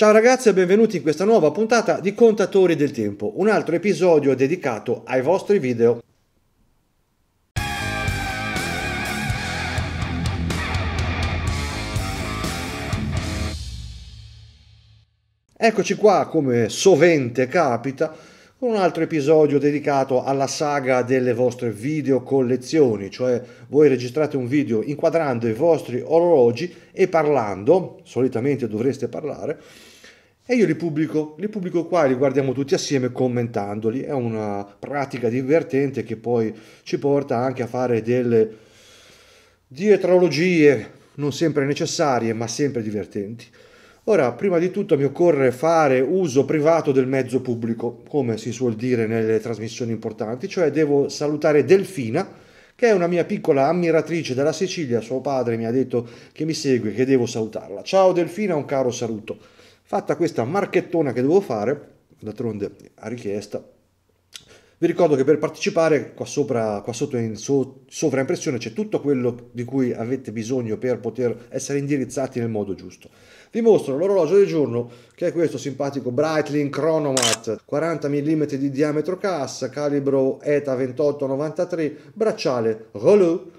Ciao ragazzi e benvenuti in questa nuova puntata di Contatori del Tempo, un altro episodio dedicato ai vostri video. Eccoci qua, come sovente capita, con un altro episodio dedicato alla saga delle vostre video collezioni, cioè voi registrate un video inquadrando i vostri orologi e parlando, solitamente dovreste parlare, e io li pubblico, li pubblico qua e li guardiamo tutti assieme commentandoli. È una pratica divertente che poi ci porta anche a fare delle dietrologie non sempre necessarie ma sempre divertenti. Ora, prima di tutto mi occorre fare uso privato del mezzo pubblico, come si suol dire nelle trasmissioni importanti, cioè devo salutare Delfina, che è una mia piccola ammiratrice della Sicilia, suo padre mi ha detto che mi segue, che devo salutarla. Ciao Delfina, un caro saluto. Fatta questa marchettona che devo fare, d'altronde a richiesta, vi ricordo che per partecipare qua, sopra, qua sotto in so, sovraimpressione c'è tutto quello di cui avete bisogno per poter essere indirizzati nel modo giusto. Vi mostro l'orologio del giorno che è questo simpatico Breitling Chronomat 40 mm di diametro cassa, calibro ETA 2893, bracciale Rolou,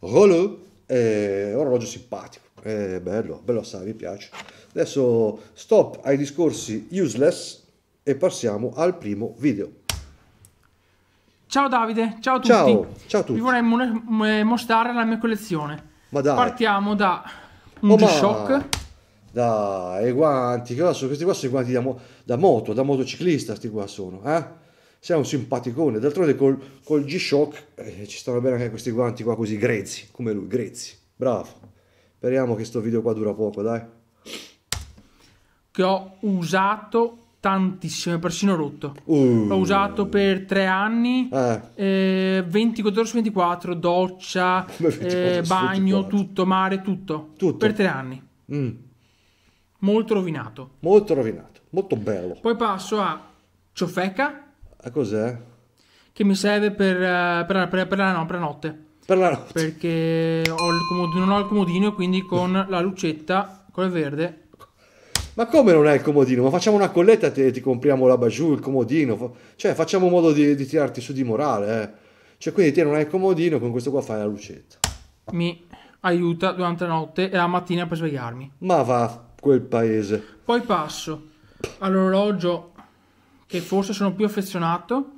Rolou, eh, orologio simpatico. È eh, bello, bello assai, mi piace. Adesso stop ai discorsi useless e passiamo al primo video. Ciao Davide, ciao a tutti. Ciao, ciao a tutti. Vi vorrei mo mostrare la mia collezione. Ma dai. Partiamo da un oh, G-Shock. Ma... Dai, guanti, che sono? Questi qua sono guanti da, mo da moto, da motociclista, questi qua sono, eh? Sei un simpaticone, d'altronde col, col G-Shock eh, ci stanno bene anche questi guanti qua così grezzi, come lui, grezzi. Bravo. Speriamo che sto video qua dura poco, dai. Che ho usato tantissime, persino rotto. Uh. L'ho usato per tre anni, eh. Eh, 24 ore su 24, doccia, 24 eh, bagno, 24. tutto, mare, tutto. tutto. Per tre anni. Mm. Molto rovinato. Molto rovinato, molto bello. Poi passo a ciofeca. A cos'è? Che mi serve per, eh, per, per, per, la, no, per la notte. Per la notte. Perché ho comodino, non ho il comodino e quindi con la lucetta, con il verde... Ma come non hai il comodino? Ma facciamo una colletta e ti compriamo la bajou, il comodino. Cioè, facciamo un modo di, di tirarti su di morale, eh. Cioè, quindi te non hai il comodino, con questo qua fai la lucetta. Mi aiuta durante la notte e la mattina per svegliarmi. Ma va, quel paese. Poi passo all'orologio che forse sono più affezionato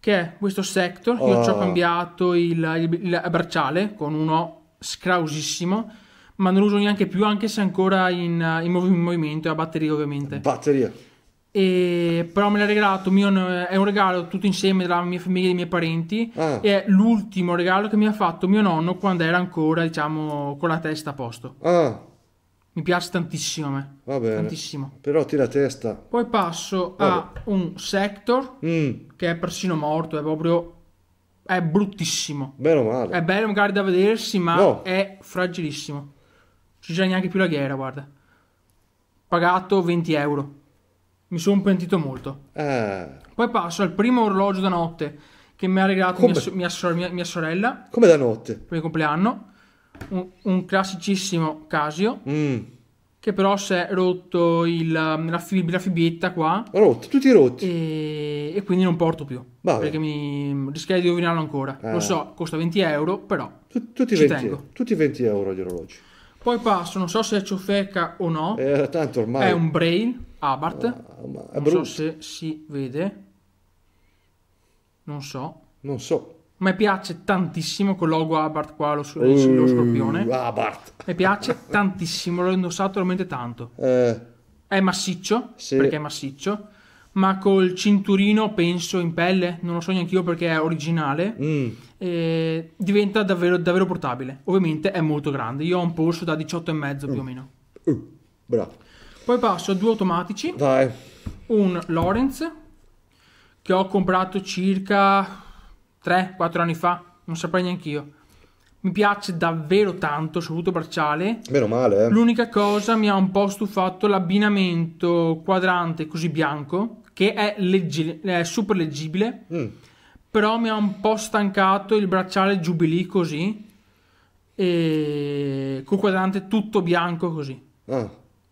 che è questo sector. Io oh. ci ho oh. cambiato il, il, il, bracciale con uno scrausissimo, ma non lo uso neanche più, anche se ancora in, eh, in movimento, è a batteria ovviamente. Batteria. E, però me l'ha regalato mio, è un regalo tutto insieme tra mia famiglia e i miei parenti ah. è l'ultimo regalo che mi ha fatto mio nonno quando era ancora diciamo con la testa a posto ah. Mi piace tantissimo a me. Va bene. Tantissimo. Però tira testa. Poi passo Vabbè. a un Sector mm. che è persino morto, è proprio... È bruttissimo. Bene male. È bello magari da vedersi, ma no. è fragilissimo. Non c'è neanche più la ghiera, guarda. Pagato 20 euro. Mi sono pentito molto. Eh. Poi passo al primo orologio da notte che mi ha regalato mia, mia, so- mia, mia sorella. Come da notte? Per il compleanno un, un classicissimo Casio. Mm. Che però si è rotto il, um, la, fib- la, fibietta qua. Ho rotto, tutti rotti. E, e quindi non porto più. Vabbè. Perché mi rischiai di rovinarlo ancora. Ah. Lo eh. so, costa 20 euro, però. Tu, tutti, 20, tutti 20 euro gli orologi. Poi passo, non so se è ciofeca o no. Eh, tanto ormai. È un braille Abart. Ah, non so se si vede. Non so. Non so. Mi piace tantissimo quel logo Abart qua, lo, lo, uh, lo mm, scorpione. Abart. Mi piace tantissimo, l'ho indossato veramente tanto. Eh. È massiccio, sì. perché è massiccio, ma col cinturino penso in pelle, non lo so neanche io perché è originale, mm. eh, diventa davvero, davvero, portabile. Ovviamente è molto grande, io ho un polso da 18,5 mm. più o mm. meno. Uh, bravo. Poi passo a due automatici. Dai. Un Lorenz che ho comprato circa 3-4 anni fa, non saprei neanche io. Mi piace davvero tanto, soprattutto Bracciale. Meno male. Eh. L'unica cosa mi ha un po' stufato l'abbinamento quadrante così bianco, che è, legge- è super leggibile, mm. però mi ha un po' stancato il bracciale Jubilee così, e col quadrante tutto bianco così. Ah.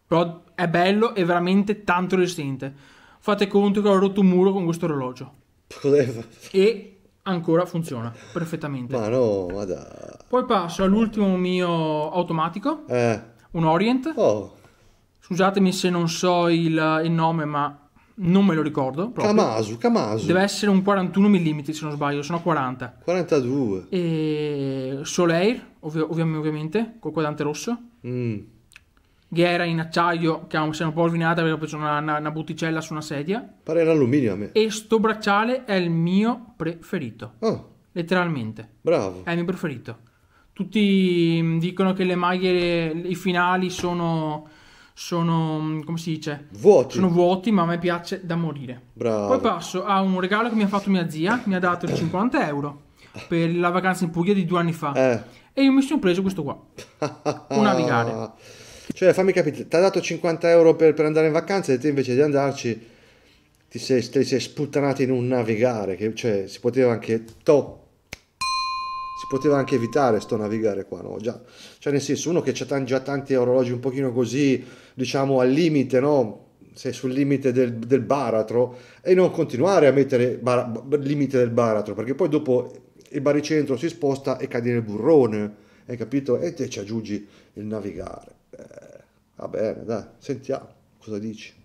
Però è bello e veramente tanto resistente. Fate conto che ho rotto un muro con questo orologio. e ancora funziona perfettamente. Ma no, ma da... Poi passo all'ultimo mio automatico, eh. un Orient. Oh. Scusatemi se non so il, il, nome, ma non me lo ricordo. Proprio. Kamasu, Kamasu. Deve essere un 41 mm se non sbaglio, sono 40. 42. E Soleil, ovvi- ovviamente, col quadrante rosso. Mm ghiera in acciaio che si è un po' rovinata perché ho preso una, una, una, botticella su una sedia. Pare in alluminio a me. E sto bracciale è il mio preferito. Oh. Letteralmente. Bravo. È il mio preferito. Tutti mm, dicono che le maglie, i finali sono, sono mm, come si dice? Vuoti. Sono vuoti, ma a me piace da morire. Bravo. Poi passo a un regalo che mi ha fatto mia zia, mi ha dato 50 euro per la vacanza in Puglia di due anni fa. Eh. E io mi sono preso questo qua. un navigare. Cioè, fammi capire, ti ha dato 50 euro per, per, andare in vacanza e te invece di andarci ti sei, ti sei sputtanato in un navigare, che, cioè si poteva anche... To, si poteva anche evitare sto navigare qua, no? Già, cioè nel senso, uno che ha già tanti orologi un pochino così, diciamo al limite, no? sei sul limite del, del, baratro e non continuare a mettere bar, limite del baratro perché poi dopo il baricentro si sposta e cadi nel burrone hai capito e te ci aggiungi il navigare eh, bene, dai, sentiamo cosa dici.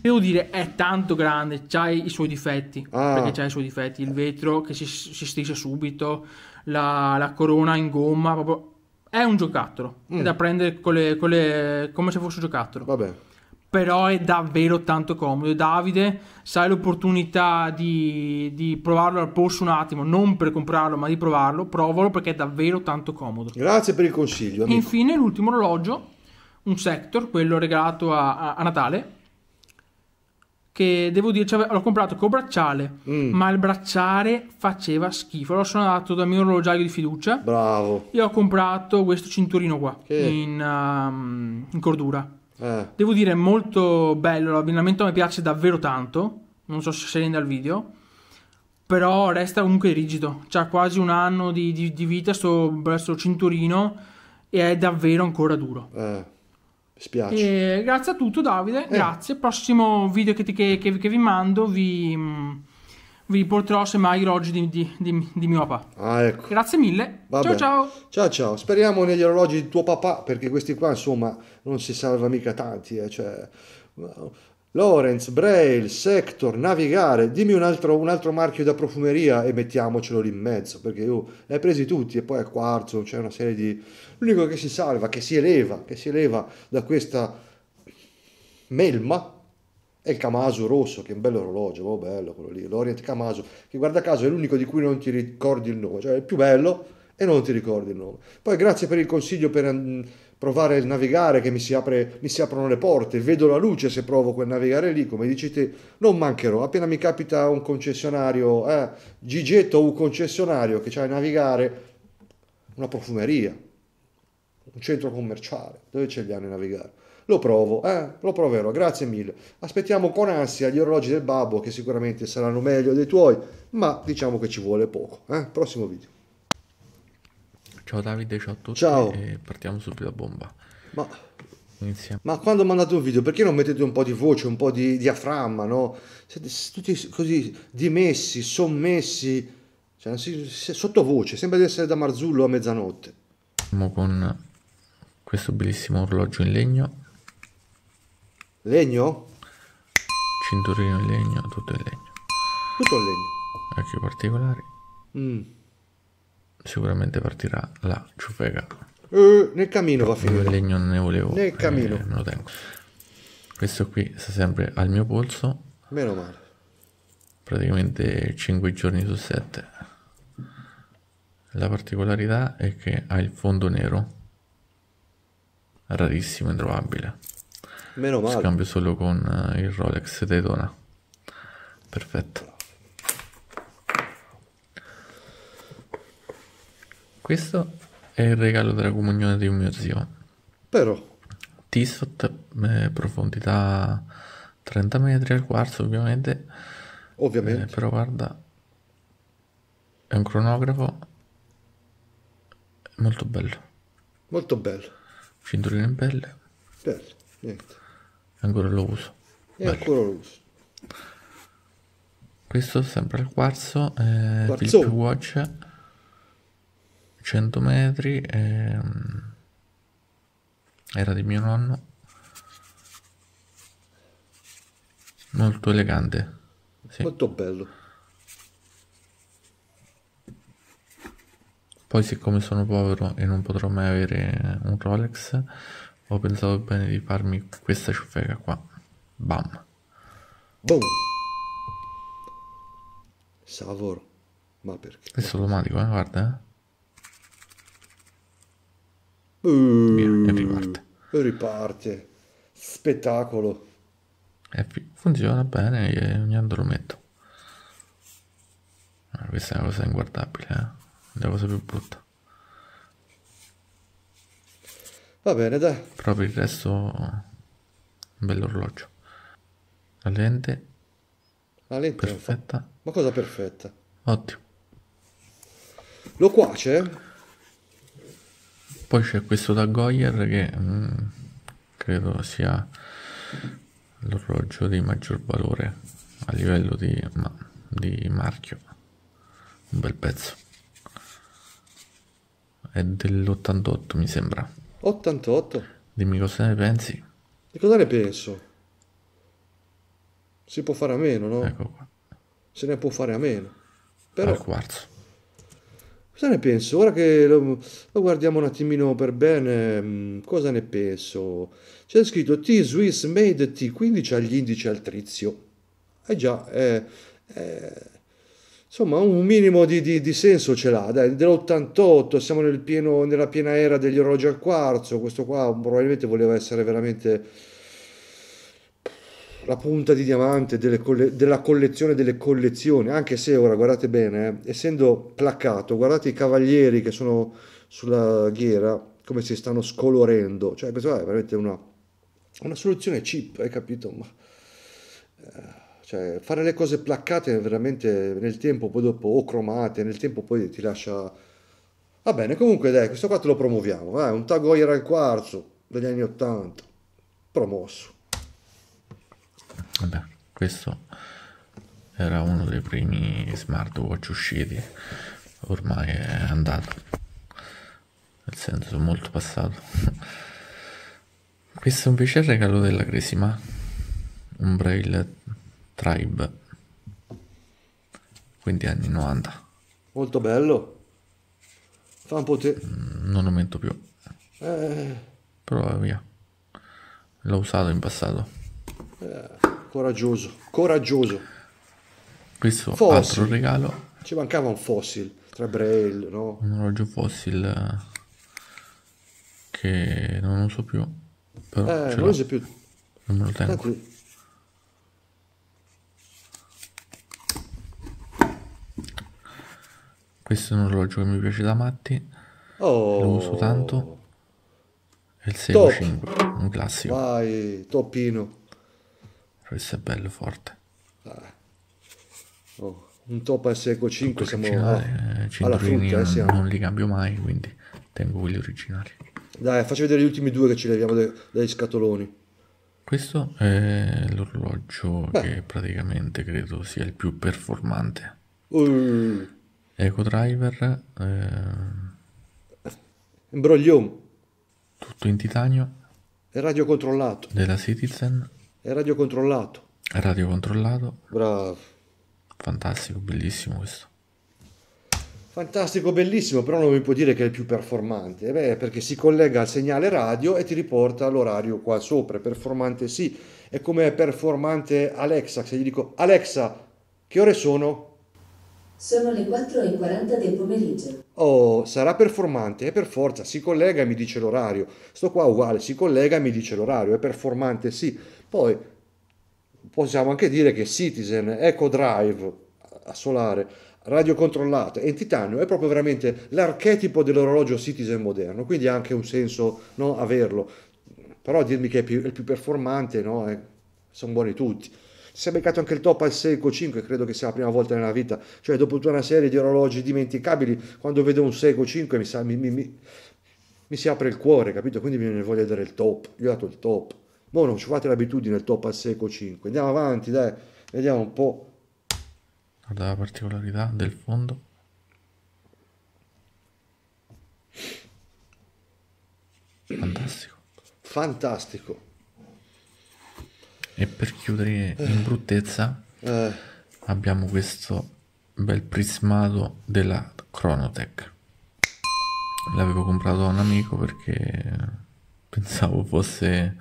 Devo dire, è tanto grande, ha i suoi difetti, ah. perché ha i suoi difetti, il vetro che si, si strisce subito, la, la, corona in gomma, proprio... È un giocattolo, mm. è da prendere con le, con le, come se fosse un giocattolo. Vabbè però è davvero tanto comodo. Davide sai l'opportunità di, di, provarlo al polso un attimo, non per comprarlo, ma di provarlo. Provalo perché è davvero tanto comodo. Grazie per il consiglio. Amico. Infine, l'ultimo orologio un sector, quello regalato a, a, a Natale, che devo dire, cioè, l'ho comprato col bracciale, mm. ma il bracciale faceva schifo. Allora sono andato dal mio orologio di fiducia. Bravo. E ho comprato questo cinturino qua, in, um, in, cordura. Eh. Devo dire, è molto bello, l'abbinamento mi piace davvero tanto. Non so se si rende al video. Però resta comunque rigido. C'ha quasi un anno di, di, di vita questo cinturino e è davvero ancora duro. Eh. Spiace. E grazie a tutto, Davide. Eh. Grazie. Prossimo video che, ti, che, che, che vi mando, vi, mh, vi riporterò semmai i orologi di, di, di, di, mio papà. Ah, ecco. Grazie mille. Vabbè. Ciao, ciao. Ciao, ciao. Speriamo negli orologi di tuo papà, perché questi qua, insomma, non si salva mica tanti. Eh. Cioè, Lawrence, Braille, Sector, Navigare, dimmi un altro, un altro, marchio da profumeria e mettiamocelo lì in mezzo, perché oh, li presi tutti e poi a quarzo c'è una serie di... L'unico che si salva, che si eleva, che si eleva da questa melma è il Camaso rosso, che è un bello orologio, oh, bello quello lì, l'Orient Camaso, che guarda caso è l'unico di cui non ti ricordi il nome, cioè è il più bello e non ti ricordi il nome. Poi grazie per il consiglio per provare il navigare che mi si, apre, mi si aprono le porte, vedo la luce se provo quel navigare lì, come dici te, non mancherò, appena mi capita un concessionario, eh, Gigetto un concessionario che c'ha il navigare, una profumeria, un centro commerciale, dove c'è gli anni navigare? Lo provo, eh, lo proverò, grazie mille. Aspettiamo con ansia gli orologi del babbo che sicuramente saranno meglio dei tuoi, ma diciamo che ci vuole poco. Eh? Prossimo video. Ciao Davide, ciao a tutti. Ciao. E partiamo subito a bomba. Ma, Iniziamo. ma quando mandate un video, perché non mettete un po' di voce, un po' di diaframma, no? Siete tutti così dimessi, sommessi, cioè, sottovoce, sembra di essere da Marzullo a mezzanotte. Siamo con questo bellissimo orologio in legno. Legno? Cinturino in legno, tutto in legno. Tutto in legno. Occhi particolari. Mm sicuramente partirà la ciufeca. Eh, nel camino va a finire. Il legno non ne volevo. Nel camino. Eh, me lo tengo. Questo qui sta sempre al mio polso. Meno male. Praticamente 5 giorni su 7. La particolarità è che ha il fondo nero. Rarissimo introvabile. Meno male. Scambio solo con eh, il Rolex Daytona. Perfetto. Questo è il regalo della comunione di un mio zio. Però. T-Sot, eh, profondità 30 metri al quarzo, ovviamente. Ovviamente. Eh, però guarda, è un cronografo molto bello. Molto bello. Cinturino in pelle. Bello, niente. Ancora lo uso. E bello. ancora lo uso. Questo sempre al quarzo, eh, Quarzone. Watch 100 metri e, ehm, era di mio nonno molto elegante sì. molto bello poi siccome sono povero e non potrò mai avere un Rolex ho pensato bene di farmi questa ciuffega qua bam boom Savor ma perché? Questo lo matico, eh, guarda. Eh. Uh, Via, e riparte. Riparte. Spettacolo. E funziona bene eh, ogni anno lo metto. Ah, questa è una cosa inguardabile, eh? la cosa più brutta. Va bene, dai. Proprio il resto, un bell'orologio. La lente. La lente perfetta. Fa... Ma cosa perfetta? Ottimo. Lo qua c'è? Poi c'è questo da Goyer che mm, credo sia l'orologio di maggior valore a livello di, ma, di marchio. Un bel pezzo. È dell'88 mi sembra. 88? Dimmi cosa ne pensi. Di cosa ne penso? Si può fare a meno, no? Ecco qua. Se ne può fare a meno. Però... Al quarzo. Cosa ne penso? Ora che lo, lo guardiamo un attimino per bene, mm, cosa ne penso? C'è scritto T Swiss Made T15 agli indici al trizio. Eh già, eh, eh, insomma un minimo di, di, di senso ce l'ha, dai, dell'88, siamo nel pieno, nella piena era degli orologi al quarzo, questo qua probabilmente voleva essere veramente la punta di diamante colle, della collezione delle collezioni, anche se ora guardate bene, eh, essendo placcato, guardate i cavalieri che sono sulla ghiera come si stanno scolorendo, cioè questa è veramente una, una soluzione cheap, hai capito? Ma, eh, cioè, fare le cose placcate veramente nel tempo poi dopo o cromate, nel tempo poi ti lascia... Va bene, comunque dai, questo qua te lo promuoviamo, eh, un Tag al quarzo degli anni 80, promosso. Vabbè, questo era uno dei primi smartwatch usciti, ormai è andato, nel senso molto passato. questo invece è il regalo della Cresima, un Braille Tribe, quindi anni 90. Molto bello. Fa un po' te. Mm, non aumento più. Eh. Però via. L'ho usato in passato. Eh. Coraggioso, coraggioso. Questo fossil. altro regalo. Ci mancava un fossil, tra braille, no? Un orologio fossil eh, che non uso più. Però eh, non lo uso più. Non me lo tengo. Tanti... Questo è un orologio che mi piace da matti. Oh. Lo uso tanto. È il 6 un classico. Vai, toppino questo è bello forte. Ah. Oh, un top SECO5 siamo eh, alla frutta. Eh, siamo. Non li cambio mai, quindi tengo quelli originali. Dai, faccio vedere gli ultimi due che ci leviamo dai, dai scatoloni. Questo è l'orologio Beh. che praticamente credo sia il più performante. Uh. Eco Driver. Eh... Tutto in titanio. E radio controllato. Della Citizen. È radiocontrollato. È radiocontrollato. Bravo. Fantastico, bellissimo questo. Fantastico, bellissimo, però non mi puoi dire che è il più performante, eh beh, perché si collega al segnale radio e ti riporta all'orario qua sopra. Performante sì, è come performante Alexa, se gli dico Alexa, che ore sono? Sono le 4 e 40 del pomeriggio. Oh, sarà performante, è per forza, si collega e mi dice l'orario. Sto qua uguale, si collega e mi dice l'orario, è performante, sì. Poi possiamo anche dire che Citizen, Eco Drive a solare, radio controllata e Titanio è proprio veramente l'archetipo dell'orologio Citizen moderno, quindi ha anche un senso no, averlo. Però dirmi che è, più, è il più performante, no, eh, sono buoni tutti si è beccato anche il top al Seiko 5, credo che sia la prima volta nella vita, cioè dopo tutta una serie di orologi dimenticabili, quando vedo un Seiko 5 mi, sa, mi, mi, mi si apre il cuore, capito? Quindi mi voglio dare il top, gli ho dato il top. Mo non ci fate l'abitudine il top al Seiko 5, andiamo avanti dai, vediamo un po'. Guarda la particolarità del fondo. Fantastico. Fantastico. E per chiudere in bruttezza eh. abbiamo questo bel prismato della Chronotech. L'avevo comprato a un amico perché pensavo fosse,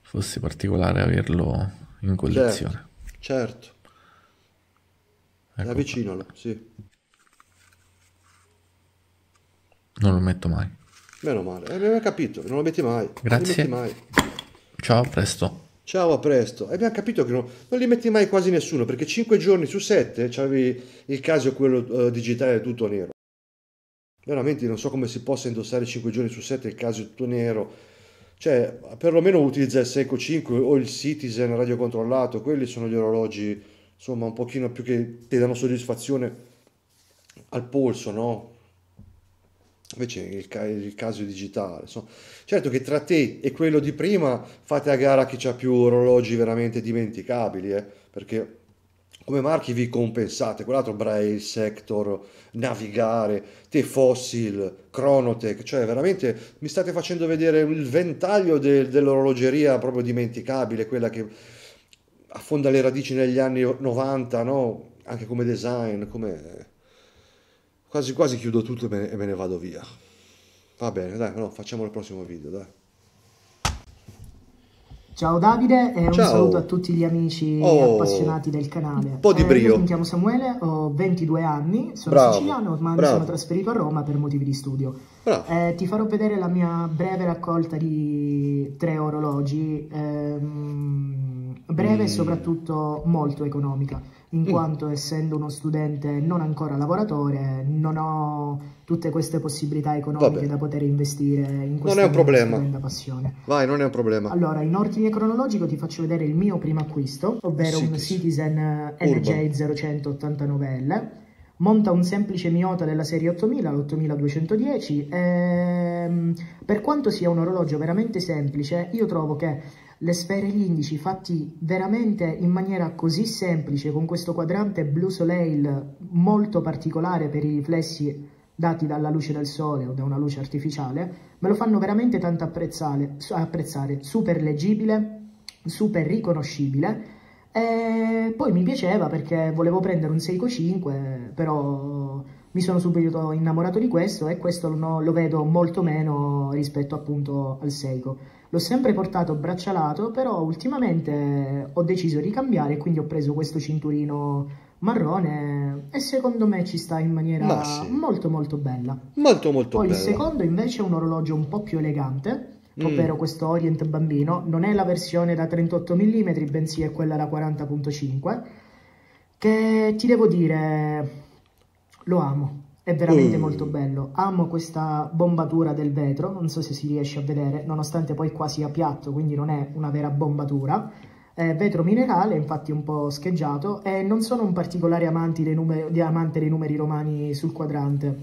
fosse particolare averlo in certo, collezione. Certo, certo. Ecco Avvicinalo, sì. Non lo metto mai. Meno male, eh, non ho capito, non lo metti mai. Grazie. Metti mai. Ciao, a presto ciao a presto. E abbiamo capito che non, non, li metti mai quasi nessuno perché 5 giorni su 7 c'avevi il caso quello eh, digitale tutto nero. Veramente non so come si possa indossare 5 giorni su 7 il caso tutto nero. Cioè, perlomeno utilizza il Seiko 5 o il Citizen radiocontrollato, quelli sono gli orologi, insomma, un pochino più che ti danno soddisfazione al polso, no? Invece il, ca- il caso digitale, insomma. certo che tra te e quello di prima fate a gara chi ha più orologi veramente dimenticabili, eh? perché come marchi vi compensate, quell'altro Braille, Sector, Navigare, Te Fossil, Cronotech, cioè veramente mi state facendo vedere il ventaglio de- dell'orologeria proprio dimenticabile, quella che affonda le radici negli anni 90, no? anche come design, come quasi quasi chiudo tutto e me ne, e me ne vado via. Va bene, dai, no, facciamo il prossimo video, dai. Ciao Davide e un Ciao. saluto a tutti gli amici oh, appassionati del canale. Un po' di eh, brio. Eh, mi chiamo Samuele, ho 22 anni, sono bravo, siciliano, ma bravo. mi sono trasferito a Roma per motivi di studio. Eh, ti farò vedere la mia breve raccolta di tre orologi, ehm, breve mm. e soprattutto molto economica in quanto essendo uno studente non ancora lavoratore non ho tutte queste possibilità economiche da poter investire in questa non è un problema. passione. Vai, non è un problema. Allora, in ordine cronologico ti faccio vedere il mio primo acquisto, ovvero Citizen. un Citizen NJ 089L. Monta un semplice Miota della serie 8000, l'8210 e per quanto sia un orologio veramente semplice, io trovo che le sfere e gli indici fatti veramente in maniera così semplice con questo quadrante blu soleil molto particolare per i riflessi dati dalla luce del sole o da una luce artificiale me lo fanno veramente tanto apprezzare, apprezzare super leggibile super riconoscibile e poi mi piaceva perché volevo prendere un Seiko 5 però mi sono subito innamorato di questo e questo no, lo vedo molto meno rispetto appunto al Seiko L'ho sempre portato braccialato, però ultimamente ho deciso di cambiare, quindi ho preso questo cinturino marrone e secondo me ci sta in maniera sì. molto molto bella. Molto molto Poi bello. il secondo invece è un orologio un po' più elegante, mm. ovvero questo Orient Bambino, non è la versione da 38 mm, bensì è quella da 40.5, che ti devo dire lo amo. È veramente mm. molto bello. Amo questa bombatura del vetro, non so se si riesce a vedere, nonostante poi qua sia piatto, quindi non è una vera bombatura. È vetro minerale, infatti un po' scheggiato, e non sono un particolare amante dei numeri, di amante dei numeri romani sul quadrante.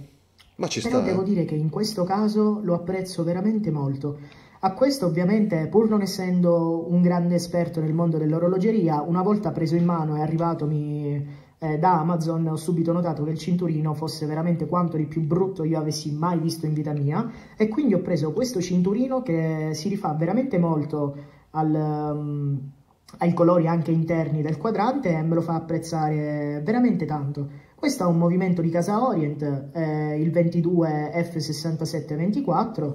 Ma ci Però sta. devo eh. dire che in questo caso lo apprezzo veramente molto. A questo ovviamente, pur non essendo un grande esperto nel mondo dell'orologeria, una volta preso in mano e arrivato mi eh, da Amazon ho subito notato che il cinturino fosse veramente quanto di più brutto io avessi mai visto in vita mia e quindi ho preso questo cinturino che si rifà veramente molto al... Um, ai colori anche interni del quadrante e me lo fa apprezzare veramente tanto. Questo è un movimento di Casa Orient, eh, il 22 F6724,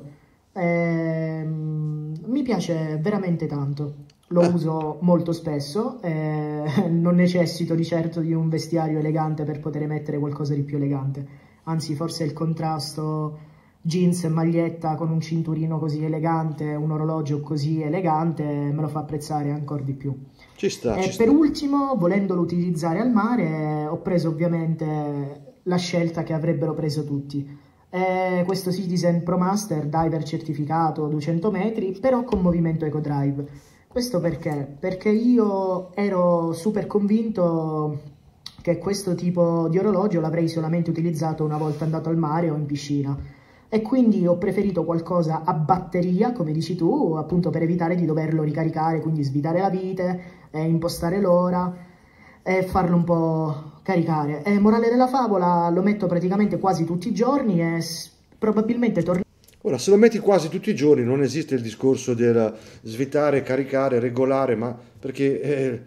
eh, mi piace veramente tanto lo ah. uso molto spesso, eh, non necessito di certo di un vestiario elegante per poter mettere qualcosa di più elegante, anzi forse il contrasto jeans e maglietta con un cinturino così elegante, un orologio così elegante, me lo fa apprezzare ancora di più. Ci sta. E eh, ci per sta. ultimo, volendolo utilizzare al mare, ho preso ovviamente la scelta che avrebbero preso tutti. Eh, questo Citizen Pro Master Diver certificato 200 metri, però con movimento EcoDrive. Questo perché? Perché io ero super convinto che questo tipo di orologio l'avrei solamente utilizzato una volta andato al mare o in piscina e quindi ho preferito qualcosa a batteria, come dici tu, appunto per evitare di doverlo ricaricare, quindi svitare la vite, eh, impostare l'ora e farlo un po' caricare. E morale della favola, lo metto praticamente quasi tutti i giorni e probabilmente tornerò... Ora, se lo metti quasi tutti i giorni, non esiste il discorso del svitare, caricare, regolare, ma perché eh,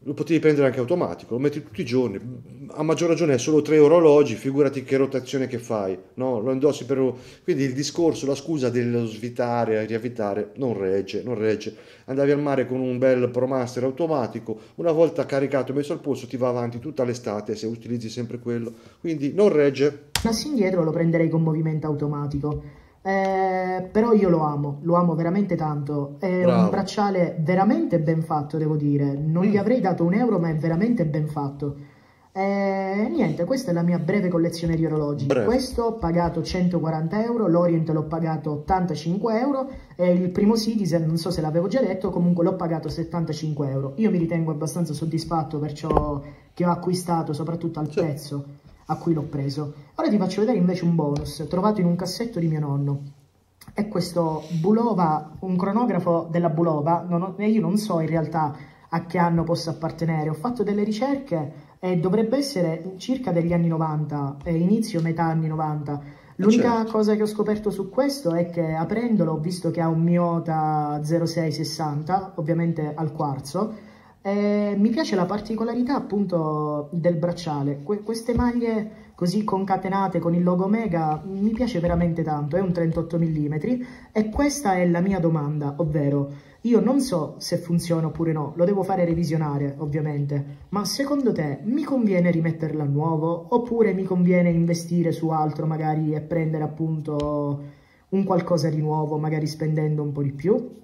lo potevi prendere anche automatico, lo metti tutti i giorni. A maggior ragione è solo tre orologi, figurati che rotazione che fai, no? Lo indossi per... Quindi il discorso, la scusa dello svitare, riavvitare, non regge, non regge. Andavi al mare con un bel ProMaster automatico, una volta caricato e messo al polso ti va avanti tutta l'estate se utilizzi sempre quello. Quindi non regge. Passi indietro lo prenderei con movimento automatico eh, però io lo amo, lo amo veramente tanto. È Bravo. un bracciale veramente ben fatto, devo dire. Non mm. gli avrei dato un euro, ma è veramente ben fatto. Eh, niente, questa è la mia breve collezione di orologi. Breve. Questo ho pagato 140 euro, l'Orient l'ho pagato 85 euro e il primo Citizen, non so se l'avevo già detto, comunque l'ho pagato 75 euro. Io mi ritengo abbastanza soddisfatto per ciò che ho acquistato, soprattutto al sì. prezzo a cui l'ho preso. Ora ti faccio vedere invece un bonus trovato in un cassetto di mio nonno. È questo Bulova, un cronografo della Bulova, non ho, io non so in realtà a che anno possa appartenere. Ho fatto delle ricerche e dovrebbe essere circa degli anni 90, inizio metà anni 90. Eh, L'unica certo. cosa che ho scoperto su questo è che aprendolo ho visto che ha un Miota 0660, ovviamente al quarzo, eh, mi piace la particolarità appunto del bracciale, que queste maglie così concatenate con il logo Mega mi piace veramente tanto, è un 38 mm e questa è la mia domanda, ovvero io non so se funziona oppure no, lo devo fare revisionare ovviamente, ma secondo te mi conviene rimetterla a nuovo oppure mi conviene investire su altro magari e prendere appunto un qualcosa di nuovo magari spendendo un po' di più?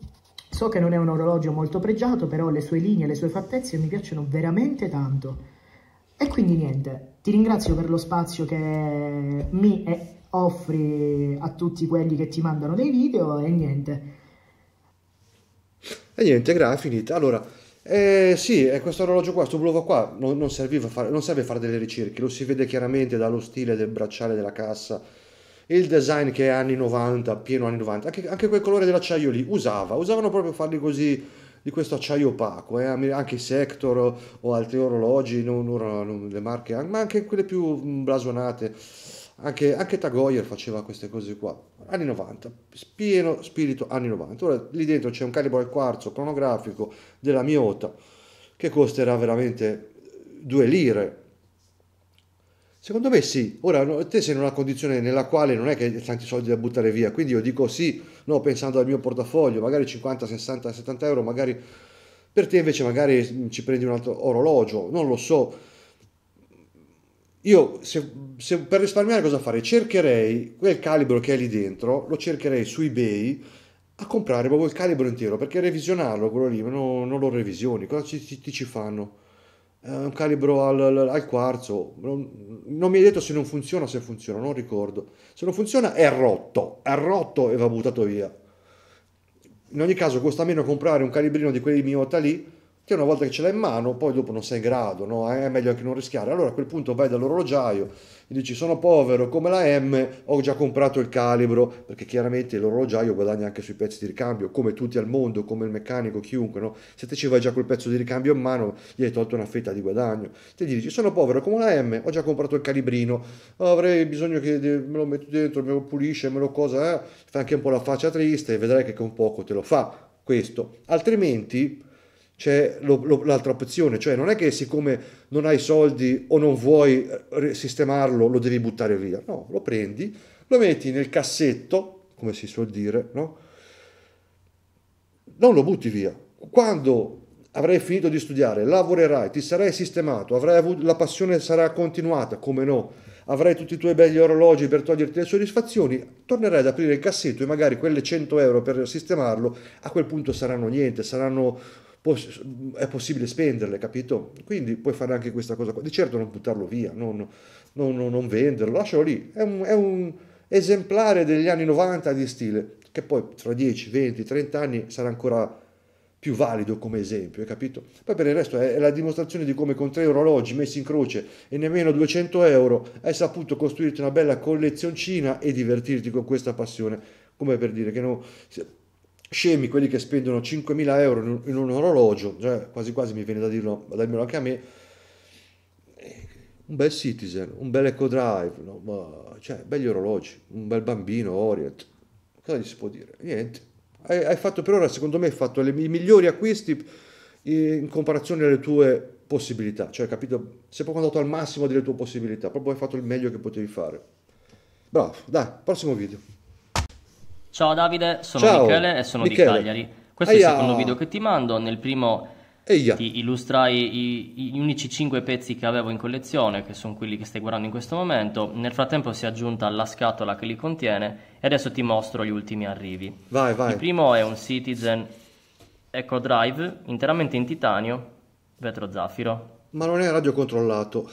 So che non è un orologio molto pregiato, però le sue linee, le sue fattezze mi piacciono veramente tanto. E quindi niente, ti ringrazio per lo spazio che mi offri a tutti quelli che ti mandano dei video e niente. E niente, grazie, è finita. Allora, eh, sì, è questo orologio qua, questo bluva qua, non, non, fare, non serve a fare delle ricerche, lo si vede chiaramente dallo stile del bracciale della cassa, e il design che è anni 90, pieno anni 90, anche, anche quel colore dell'acciaio lì usava, usavano proprio farli così di questo acciaio opaco, eh? anche i Sector o altri orologi, non, non, le marche, ma anche quelle più mm, blasonate. Anche, anche Tagoyer faceva queste cose qua, anni 90, pieno spirito anni 90. Ora lì dentro c'è un calibro al quarzo cronografico della Miota che costerà veramente due lire Secondo me sì, ora te sei in una condizione nella quale non è che hai tanti soldi da buttare via, quindi io dico sì, no, pensando al mio portafoglio, magari 50, 60, 70 euro, magari per te invece magari mm, ci prendi un altro orologio, non lo so. Io se, se per risparmiare cosa fare? Cercherei quel calibro che è lì dentro, lo cercherei su eBay a comprare proprio il calibro intero, perché revisionarlo quello lì no, non lo revisioni, cosa ci, ti, ti ci fanno? Eh, un calibro al, al quarzo, non mi hai detto se non funziona o se funziona, non ricordo. Se non funziona è rotto, è rotto e va buttato via. In ogni caso costa meno comprare un calibrino di quelli Miota lì che una volta che ce l'hai in mano, poi dopo non sei in grado, no? Eh, è meglio anche non rischiare. Allora a quel punto vai dall'orologiaio e dici sono povero come la M, ho già comprato il calibro, perché chiaramente l'orologiaio guadagna anche sui pezzi di ricambio, come tutti al mondo, come il meccanico, chiunque, no? se te ci vai già quel pezzo di ricambio in mano, gli hai tolto una fetta di guadagno. Te gli dici sono povero come la M, ho già comprato il calibrino, avrei bisogno che me lo metto dentro, me lo pulisce, me lo cosa, eh? fai anche un po' la faccia triste e vedrai che con poco te lo fa questo. Altrimenti c'è l'altra opzione, cioè non è che siccome non hai soldi o non vuoi eh, sistemarlo lo devi buttare via, no, lo prendi, lo metti nel cassetto, come si suol dire, no? Non lo butti via. Quando avrai finito di studiare, lavorerai, ti sarai sistemato, avrai avuto, la passione sarà continuata, come no, avrai tutti i tuoi belli orologi per toglierti le soddisfazioni, tornerai ad aprire il cassetto e magari quelle 100 euro per sistemarlo, a quel punto saranno niente, saranno è possibile spenderle, capito? Quindi puoi fare anche questa cosa qua. Di certo non buttarlo via, non, non, non venderlo, lascialo lì. È un, è un, esemplare degli anni 90 di stile, che poi tra 10, 20, 30 anni sarà ancora più valido come esempio, hai capito? Poi per il resto è la dimostrazione di come con tre orologi messi in croce e nemmeno 200 euro hai saputo costruirti una bella collezioncina e divertirti con questa passione. Come per dire che no, scemi quelli che spendono 5.000 euro in un, orologio, cioè quasi quasi mi viene da dirlo, da dirmelo anche a me, eh, un bel Citizen, un bel Eco Drive, no? Ma, cioè belli orologi, un bel bambino Orient, cosa gli si può dire? Niente, hai, hai fatto per ora, secondo me hai fatto le, i migliori acquisti eh, in comparazione alle tue possibilità, cioè capito, sei proprio andato al massimo delle tue possibilità, proprio hai fatto il meglio che potevi fare. Bravo, dai, prossimo video. Ciao Davide, sono Ciao, Michele e sono Michele. di Cagliari. Questo Aia. è il secondo video che ti mando. Nel primo Eia. ti illustrai i, gli unici 5 pezzi che avevo in collezione, che sono quelli che stai guardando in questo momento. Nel frattempo si è aggiunta la scatola che li contiene e adesso ti mostro gli ultimi arrivi. Vai, vai. Il primo è un Citizen Echo Drive interamente in titanio, vetro zaffiro. Ma non è radiocontrollato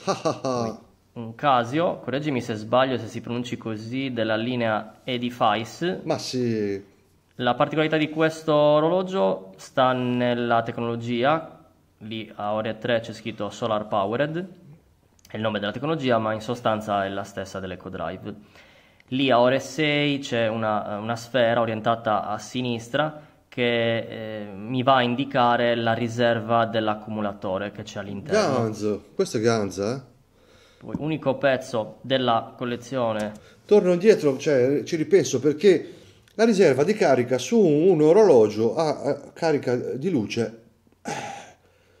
un Casio, correggimi se sbaglio, se si pronunci così, della linea Edifice. Ma sì. La particolarità di questo orologio sta nella tecnologia, lì a ore 3 c'è scritto Solar Powered, è il nome della tecnologia, ma in sostanza è la stessa dell'EcoDrive. Lì a ore 6 c'è una, una sfera orientata a sinistra che eh, mi va a indicare la riserva dell'accumulatore che c'è all'interno. Ganzo, questo è Ganzo, eh? Poi, unico pezzo della collezione. Torno indietro, cioè, ci ripenso perché la riserva di carica su un orologio a carica di luce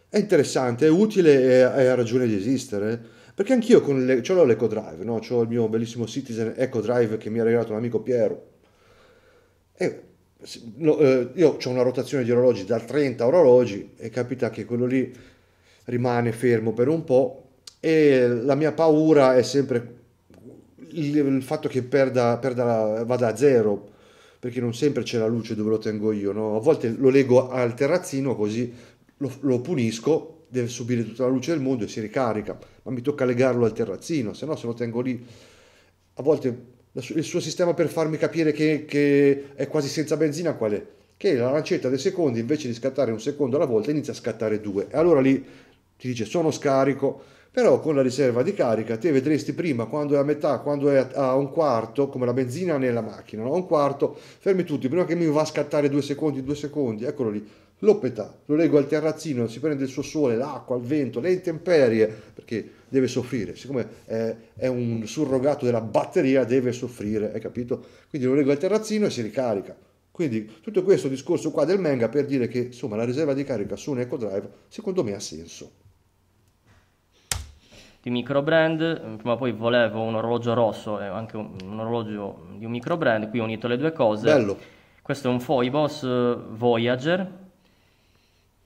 è interessante, è utile e ha ragione di esistere. Perché anch'io con le, ce l'ho l'EcoDrive, no? ho il mio bellissimo Citizen Eco Drive che mi ha regalato un amico Piero. E, no, eh, io ho una rotazione di orologi da 30 orologi e capita che quello lì rimane fermo per un po' e la mia paura è sempre il, il fatto che perda, perda, vada a zero perché non sempre c'è la luce dove lo tengo io no? a volte lo leggo al terrazzino così lo, lo punisco deve subire tutta la luce del mondo e si ricarica, ma mi tocca legarlo al terrazzino, se no se lo tengo lì, a volte il suo sistema per farmi capire che, che è quasi senza benzina qual è? Che la lancetta dei secondi invece di scattare un secondo alla volta inizia a scattare due e allora lì ti dice sono scarico, però con la riserva di carica te vedresti prima quando è a metà, quando è a un quarto, come la benzina nella macchina, no? a un quarto, fermi tutti, prima che mi va a scattare due secondi, due secondi, eccolo lì, lo petà, lo leggo al terrazzino, si prende il suo sole, l'acqua, il vento, le intemperie, perché deve soffrire, siccome è, è, un surrogato della batteria deve soffrire, hai capito? Quindi lo leggo al terrazzino e si ricarica. Quindi tutto questo discorso qua del manga per dire che insomma la riserva di carica su un eco drive secondo me ha senso più micro brand, prima o poi volevo un orologio rosso e anche un, un orologio di un micro brand, qui ho unito le due cose. Bello. Questo è un Foibos eh, Voyager.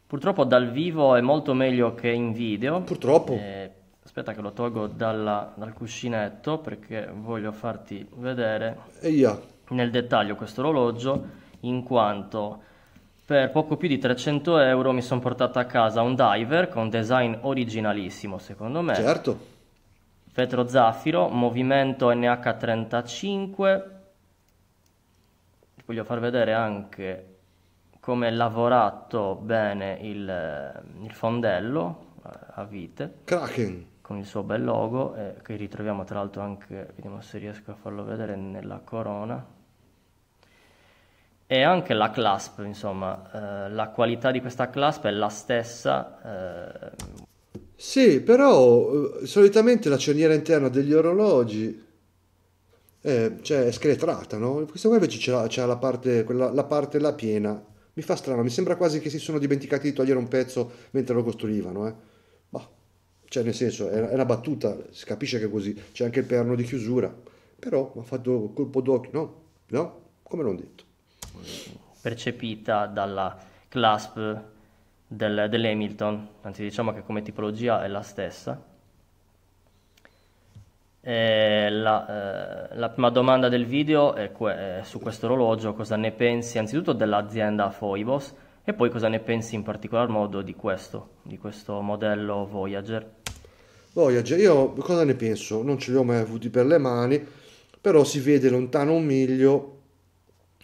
Purtroppo dal vivo è molto meglio che in video. Purtroppo. Eh, aspetta che lo tolgo dalla, dal cuscinetto perché voglio farti vedere Eia. nel dettaglio questo orologio in quanto per poco più di 300 euro mi sono portato a casa un diver con design originalissimo secondo me. Certo. Petro zaffiro, movimento NH35. Voglio far vedere anche come è lavorato bene il, eh, il fondello eh, a vite. Kraken. Con il suo bel logo eh, che ritroviamo tra l'altro anche, vediamo se riesco a farlo vedere nella corona e anche la clasp, insomma, eh, la qualità di questa clasp è la stessa. Eh... Sì, però eh, solitamente la cerniera interna degli orologi è, eh, cioè, è scletrata, no? Questa qua invece c'è la, parte, quella, la parte là piena. Mi fa strano, mi sembra quasi che si sono dimenticati di togliere un pezzo mentre lo costruivano, eh. Boh, cioè nel senso, è, una battuta, si capisce che è così. C'è anche il perno di chiusura, però mi ha fatto colpo d'occhio, no? No? Come non detto percepita dalla clasp del, dell'Hamilton, anzi diciamo che come tipologia è la stessa. La, eh, la, prima domanda del video è que- eh, su questo orologio, cosa ne pensi anzitutto dell'azienda Foibos e poi cosa ne pensi in particolar modo di questo, di questo modello Voyager? Voyager, io cosa ne penso? Non ce li ho mai avuti per le mani, però si vede lontano un miglio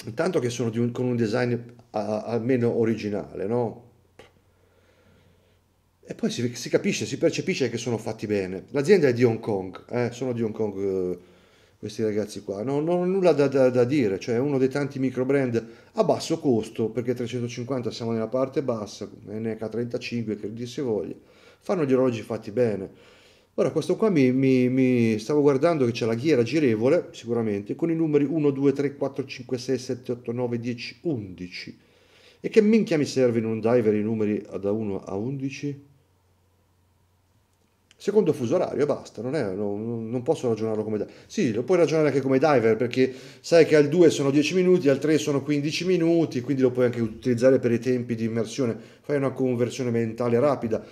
intanto che sono un, con un design almeno originale, no? E poi si, si, capisce, si percepisce che sono fatti bene. L'azienda è di Hong Kong, eh, sono di Hong Kong eh, questi ragazzi qua. No, non ho nulla da, da, da, dire, cioè è uno dei tanti micro brand a basso costo, perché 350 siamo nella parte bassa, NH35 che dir si voglia. Fanno gli orologi fatti bene Ora questo qua mi, mi, mi stavo guardando che c'è la ghiera girevole, sicuramente, con i numeri 1, 2, 3, 4, 5, 6, 7, 8, 9, 10, 11. E che minchia mi serve in un diver i numeri da 1 a 11? Secondo fuso orario basta, non, è, non, non, posso ragionarlo come diver. Sì, lo puoi ragionare anche come diver perché sai che al 2 sono 10 minuti, al 3 sono 15 minuti, quindi lo puoi anche utilizzare per i tempi di immersione. Fai una conversione mentale rapida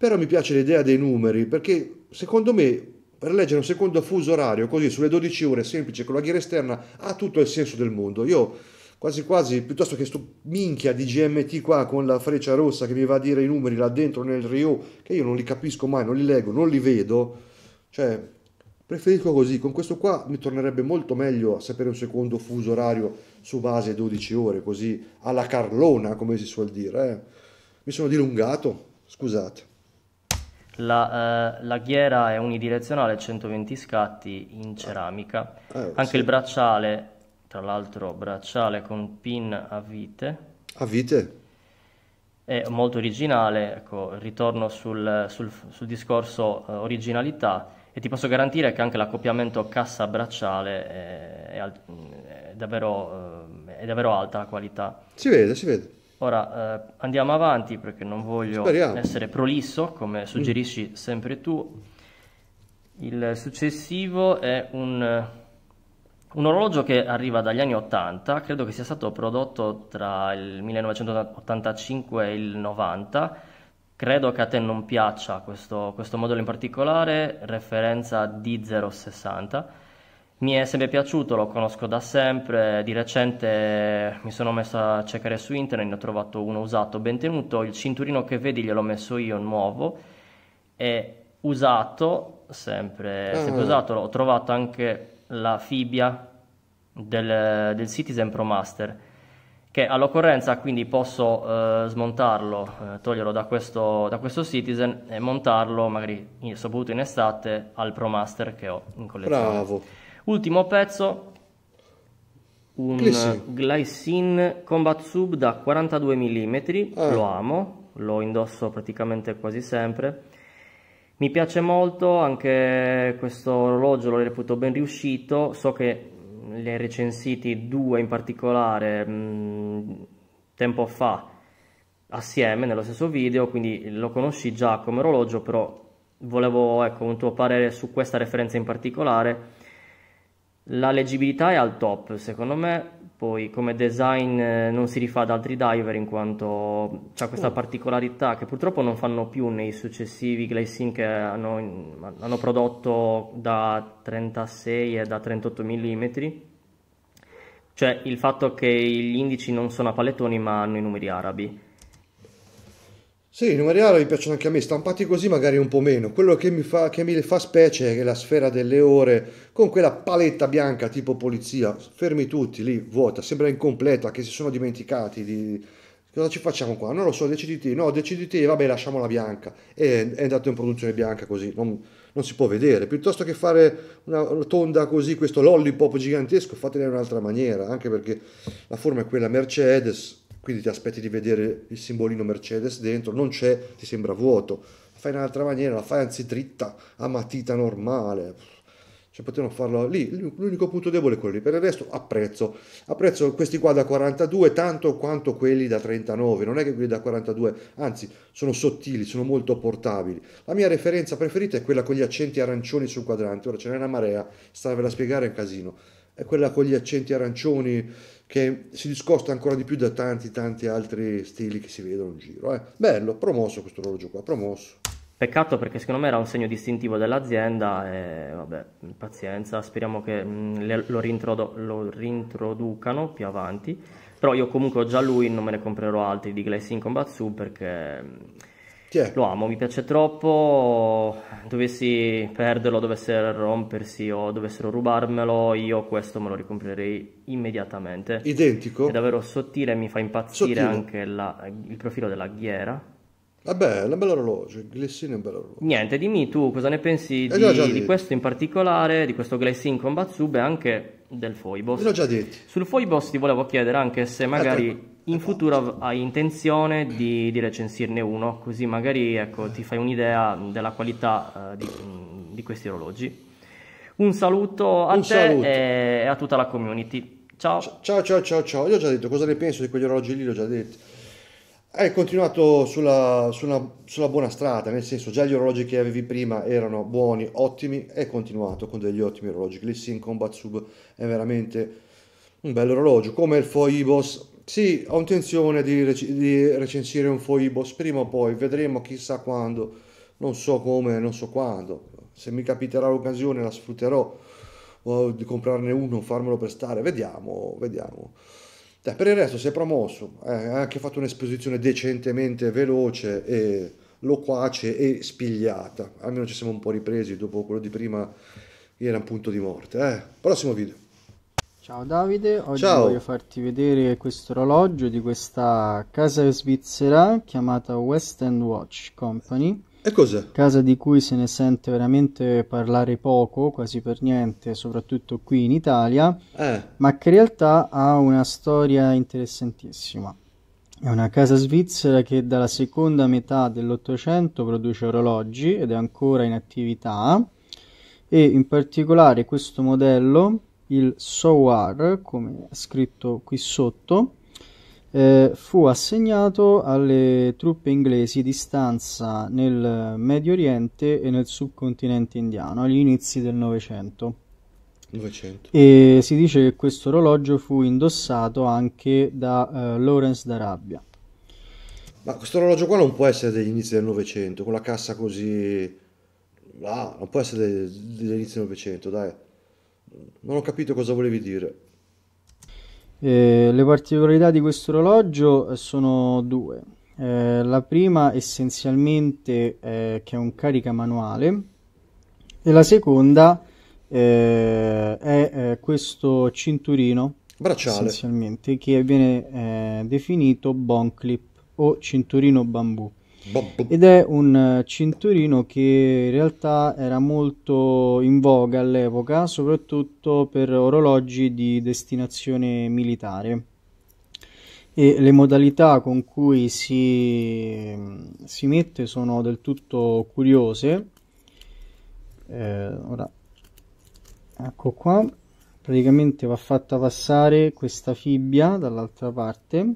però mi piace l'idea dei numeri perché secondo me per leggere un secondo fuso orario così sulle 12 ore semplice con la ghiera esterna ha tutto il senso del mondo. Io quasi quasi piuttosto che sto minchia di GMT qua con la freccia rossa che mi va a dire i numeri là dentro nel Rio che io non li capisco mai, non li leggo, non li vedo. Cioè preferisco così, con questo qua mi tornerebbe molto meglio a sapere un secondo fuso orario su base 12 ore, così alla carlona come si suol dire. Eh. Mi sono dilungato, scusate. La, eh, la ghiera è unidirezionale, 120 scatti in ceramica. Ah, eh, Anche sì. il bracciale, tra l'altro bracciale con pin a vite. A vite? È molto originale, ecco, ritorno sul, sul, sul discorso eh, originalità e ti posso garantire che anche l'accoppiamento cassa-bracciale è, è, è, davvero, eh, è davvero alta la qualità. Si vede, si vede. Ora eh, andiamo avanti perché non voglio Speriamo. essere prolisso, come mm. suggerisci mm. sempre tu. Il successivo è un, un, orologio che arriva dagli anni 80, credo che sia stato prodotto tra il 1985 e il 90. Credo che a te non piaccia questo, questo modello in particolare, referenza D060 mi è sempre piaciuto, lo conosco da sempre, di recente mi sono messo a cercare su internet, ne ho trovato uno usato, ben tenuto, il cinturino che vedi gliel'ho messo io nuovo e usato, sempre, sempre mm. usato, ho trovato anche la fibbia del, del, Citizen Pro Master che all'occorrenza quindi posso eh, smontarlo, eh, toglierlo da questo, da questo, Citizen e montarlo magari soprattutto in estate al Pro Master che ho in collezione. Bravo. Ultimo pezzo, un Glycine, Combat Sub da 42 mm, eh. lo amo, lo indosso praticamente quasi sempre. Mi piace molto, anche questo orologio lo reputo ben riuscito, so che li hai recensiti due in particolare mh, mm, tempo fa assieme nello stesso video, quindi lo conosci già come orologio, però volevo ecco, un tuo parere su questa referenza in particolare la leggibilità è al top, secondo me. Poi come design eh, non si rifà ad altri diver in quanto c'è questa particolarità che purtroppo non fanno più nei successivi glazing che hanno, hanno prodotto da 36 e da 38 mm cioè il fatto che gli indici non sono a pallettoni ma hanno i numeri arabi. Sì, i numeri arabi piacciono anche a me, stampati così magari un po' meno. Quello che mi fa, che mi fa specie è che la sfera delle ore con quella paletta bianca tipo polizia, fermi tutti lì, vuota, sembra incompleta, che si sono dimenticati di... Cosa ci facciamo qua? Non lo so, deciditi, no, deciditi, vabbè, lasciamola bianca. E è andato in produzione bianca così, non, non si può vedere. Piuttosto che fare una tonda così, questo lollipop gigantesco, fatela in un'altra maniera, anche perché la forma è quella Mercedes, quindi ti aspetti di vedere il simbolino Mercedes dentro, non c'è, ti sembra vuoto, la fai in un'altra maniera, la fai anzi dritta, a matita normale, cioè potevano farlo lì, l'unico punto debole è quello lì, per il resto apprezzo, apprezzo questi qua da 42 tanto quanto quelli da 39, non è che quelli da 42, anzi sono sottili, sono molto portabili, la mia referenza preferita è quella con gli accenti arancioni sul quadrante, ora ce n'è una marea, starvela a spiegare è un casino, è quella con gli accenti arancioni che si discosta ancora di più da tanti tanti altri stili che si vedono in giro. Eh. Bello, promosso questo orologio qua, eh, promosso. Peccato perché secondo me era un segno distintivo dell'azienda e vabbè, pazienza, speriamo che mh, mm, lo, rintrodu- lo, rintroducano più avanti. Però io comunque ho già lui, non me ne comprerò altri di Glacing Combat Sub perché mm, lo amo, mi piace troppo, dovessi perderlo, dovesse rompersi o dovessero rubarmelo, io questo me lo ricomprerei immediatamente. Identico? È davvero sottile, mi fa impazzire sottile. anche la, il profilo della ghiera. Vabbè, è un bel orologio, il Glessin è un bel orologio. Niente, dimmi tu cosa ne pensi eh, di, di questo in particolare, di questo Glessin con Batsub e anche del Foibos. L'ho già detto. Sul Foibos ti volevo chiedere anche se magari in futuro hai intenzione di, di recensirne uno, così magari ecco, ti fai un'idea della qualità eh, di, di, questi orologi. Un saluto a Un te saluto. e a tutta la community. Ciao. Ciao, ciao, ciao, ciao. Io ho già detto cosa ne penso di quegli orologi lì, l'ho già detto. Hai continuato sulla, sulla, sulla buona strada, nel senso già gli orologi che avevi prima erano buoni, ottimi, e continuato con degli ottimi orologi. Glissing Combat Sub è veramente un bel orologio, come il Foibos sì, ho intenzione di, rec- di recensire un foibos prima o poi, vedremo chissà quando, non so come, non so quando. Se mi capiterà l'occasione la sfrutterò o di comprarne uno, farmelo prestare, vediamo, vediamo. Dai, per il resto si è promosso, eh, ha eh, anche fatto un'esposizione decentemente veloce e loquace e spigliata. Almeno ci siamo un po' ripresi dopo quello di prima, era un punto di morte. Eh. Prossimo video. Ciao Davide, oggi Ciao. voglio farti vedere questo orologio di questa casa svizzera chiamata West End Watch Company. E cos'è? Casa di cui se ne sente veramente parlare poco, quasi per niente, soprattutto qui in Italia, eh. ma che in realtà ha una storia interessantissima. È una casa svizzera che dalla seconda metà dell'Ottocento produce orologi ed è ancora in attività e in particolare questo modello il SOAR, come scritto qui sotto, eh, fu assegnato alle truppe inglesi di stanza nel Medio Oriente e nel subcontinente indiano agli inizi del Novecento. E si dice che questo orologio fu indossato anche da eh, Lawrence d'Arabia. Ma questo orologio qua non può essere degli inizi del Novecento, con la cassa così... Ah, non può essere degli inizi del Novecento, dai. Non ho capito cosa volevi dire. Eh, le particolarità di questo orologio eh, sono due. Eh, la prima essenzialmente eh, che è un carica manuale e la seconda eh, è eh, questo cinturino bracciale essenzialmente che viene definito bon clip o cinturino bambù ed è un eh, cinturino che in realtà era molto in voga all'epoca, soprattutto per orologi di destinazione militare. E le modalità con cui si, mm, si mette sono del tutto curiose. Eh, ora, ecco qua, praticamente va fatta passare questa fibbia dall'altra parte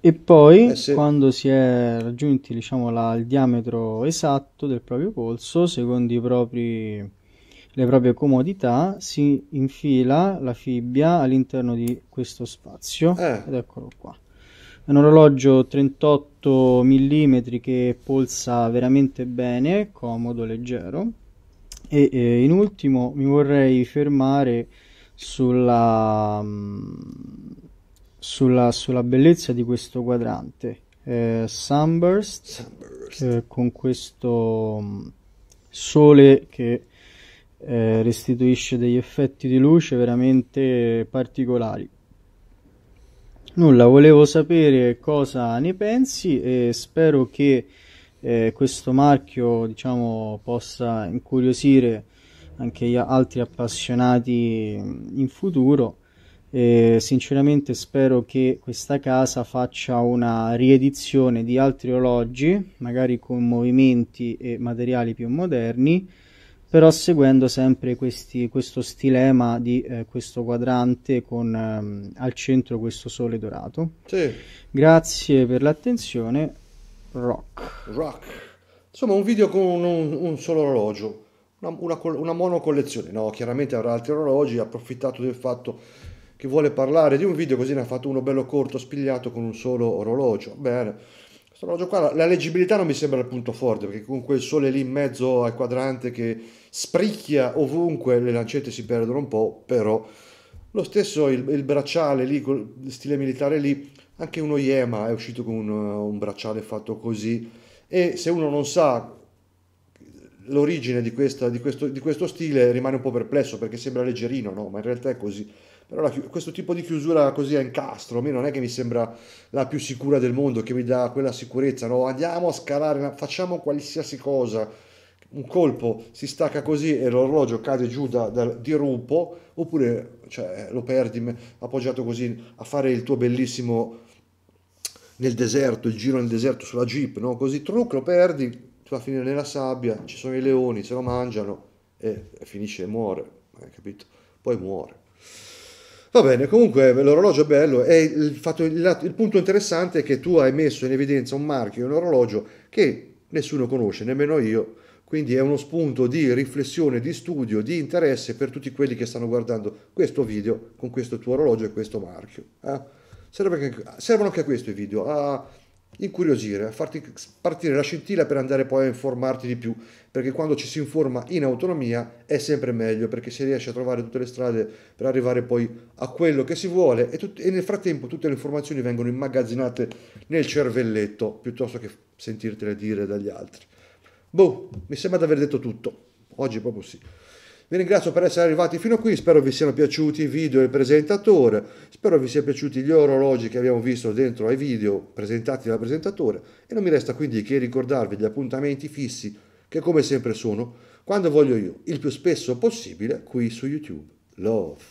e poi, eh sì. quando si è raggiunti diciamo, la, il diametro esatto del proprio polso, secondo propri, le proprie comodità, si infila la fibbia all'interno di questo spazio. Eh. Ed eccolo qua. È un orologio 38 mm che polsa veramente bene, comodo, leggero. E eh, in ultimo mi vorrei fermare sulla... Mh, mm, sulla, sulla bellezza di questo quadrante. Eh, Sunburst, Sunburst. Eh, con questo mm, sole che eh, restituisce degli effetti di luce veramente particolari. Nulla, volevo sapere cosa ne pensi e spero che eh, questo marchio diciamo, possa incuriosire anche gli altri appassionati mm, in futuro eh, sinceramente spero che questa casa faccia una riedizione di altri orologi, magari con movimenti e materiali più moderni, però seguendo sempre questi, questo stilema di eh, questo quadrante con ehm, al centro questo sole dorato. Sì. Grazie per l'attenzione. Rock. Rock. Insomma, un video con un, un solo orologio, una, una, una monocollezione. No, chiaramente avrà altri orologi, ha approfittato del fatto che vuole parlare di un video, così ne ha fatto uno bello corto, spigliato con un solo orologio. Bene, questo orologio qua, la leggibilità non mi sembra il punto forte, perché con quel sole lì in mezzo al quadrante che spricchia ovunque, le lancette si perdono un po', però lo stesso il, il bracciale lì, il stile militare lì, anche uno Yema è uscito con un, un bracciale fatto così, e se uno non sa l'origine di, questa, di, questo, di questo stile rimane un po' perplesso perché sembra leggerino, no? ma in realtà è così. Però la, questo tipo di chiusura così a incastro, a me non è che mi sembra la più sicura del mondo, che mi dà quella sicurezza, no? Andiamo a scalare, facciamo qualsiasi cosa. Un colpo si stacca così e l'orologio cade giù da, da, di rupo, oppure cioè, lo perdi appoggiato così a fare il tuo bellissimo nel deserto, il giro nel deserto sulla jeep, no? Così truc lo perdi, tu a finire nella sabbia, ci sono i leoni, se lo mangiano e, e finisce e muore, hai capito? Poi muore. Va bene, comunque l'orologio è bello e il, fatto, il, il, punto interessante è che tu hai messo in evidenza un marchio, un orologio che nessuno conosce, nemmeno io, quindi è uno spunto di riflessione, di studio, di interesse per tutti quelli che stanno guardando questo video con questo tuo orologio e questo marchio. Eh? Serve anche, servono anche a questo i video, a incuriosire, a farti partire la scintilla per andare poi a informarti di più, perché quando ci si informa in autonomia è sempre meglio, perché si riesce a trovare tutte le strade per arrivare poi a quello che si vuole e, tut- e nel frattempo tutte le informazioni vengono immagazzinate nel cervelletto piuttosto che sentirtele dire dagli altri. Boh, mi sembra di aver detto tutto, oggi proprio sì. Vi ringrazio per essere arrivati fino a qui, spero vi siano piaciuti i video e il presentatore, spero vi siano piaciuti gli orologi che abbiamo visto dentro ai video presentati dal presentatore e non mi resta quindi che ricordarvi gli appuntamenti fissi che come sempre sono quando voglio io, il più spesso possibile qui su YouTube. Love.